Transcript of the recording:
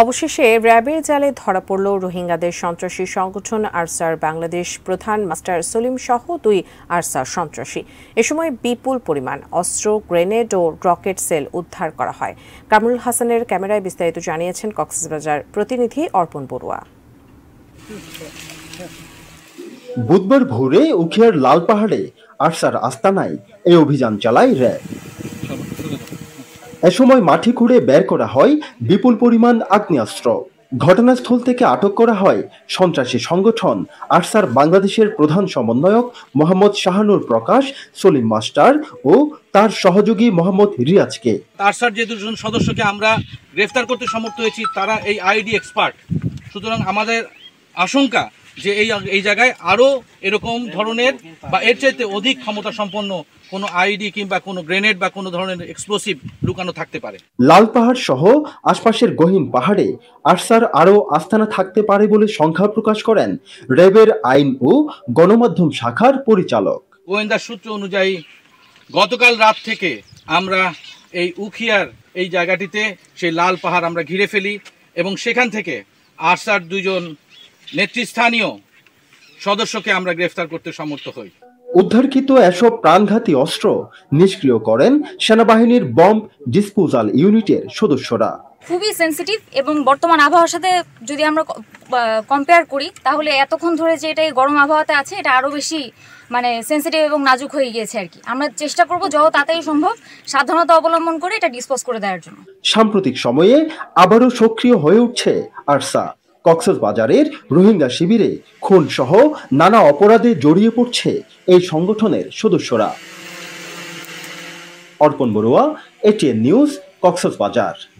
অবশেষে র্যাবের জালে ধরা পড়ল রোহিঙ্গাদের সন্ত্রাসী সংগঠন আরসার বাংলাদেশ প্রধান মাস্টার সলিম সহ দুই আরসা সন্ত্রাসী এ সময় বিপুল পরিমাণ অস্ত্র গ্রেনেড ও রকেট সেল উদ্ধার করা হয় কামরুল হাসানের ক্যামেরায় বিস্তারিত জানিয়েছেন কক্সবাজার প্রতিনিধি অর্পণ বড়ুয়া বুধবার ভোরে উখিয়ার লাল পাহাড়ে আরসার আস্তানায় এই অভিযান চালায় র্যাব এসময় মাঠে খুঁড়ে বের করা হয় বিপুল পরিমাণ আগ্নেয়াস্ত্র ঘটনাস্থল থেকে আটক করা হয় সন্ত্রাসী সংগঠন আরসার বাংলাদেশের প্রধান সমন্বয়ক মোহাম্মদ শাহানুর প্রকাশ সলিম মাস্টার ও তার সহযোগী মোহাম্মদ রিয়াজকে আরসার যে দুজন সদস্যকে আমরা গ্রেফতার করতে সমর্থ হয়েছি তারা এই আইডি এক্সপার্ট সুতরাং আমাদের আশঙ্কা যে এই এই জায়গায় আরও এরকম ধরনের বা এর চাইতে অধিক ক্ষমতা সম্পন্ন কোনো আইডি কিংবা কোনো গ্রেনেড বা কোনো ধরনের এক্সপ্লোসিভ লুকানো থাকতে পারে লাল পাহাড় সহ আশপাশের গহীন পাহাড়ে আরসার আরও আস্থানা থাকতে পারে বলে সংখ্যা প্রকাশ করেন র্যাবের আইন ও গণমাধ্যম শাখার পরিচালক গোয়েন্দা সূত্র অনুযায়ী গতকাল রাত থেকে আমরা এই উখিয়ার এই জায়গাটিতে সেই লাল পাহাড় আমরা ঘিরে ফেলি এবং সেখান থেকে আরসার দুজন নেতৃস্থানীয় সদস্যকে আমরা গ্রেফতার করতে সমর্থ হই উদ্ধারকৃত এসব প্রাণঘাতী অস্ত্র নিষ্ক্রিয় করেন সেনাবাহিনীর বম্ব ডিসপোজাল ইউনিটের সদস্যরা খুবই সেন্সিটিভ এবং বর্তমান আবহাওয়ার সাথে যদি আমরা কম্পেয়ার করি তাহলে এতক্ষণ ধরে যে এটা গরম আবহাওয়াতে আছে এটা আরও বেশি মানে সেন্সিটিভ এবং নাজুক হয়ে গিয়েছে আর কি আমরা চেষ্টা করব যত তাড়াতাড়ি সম্ভব সাবধানতা অবলম্বন করে এটা ডিসপোজ করে দেওয়ার জন্য সাম্প্রতিক সময়ে আবারও সক্রিয় হয়ে উঠছে আরসা কক্সবাজারের রোহিঙ্গা শিবিরে খুনসহ নানা অপরাধে জড়িয়ে পড়ছে এই সংগঠনের সদস্যরা অর্পণ বড়ুয়া এটিএন নিউজ কক্সবাজার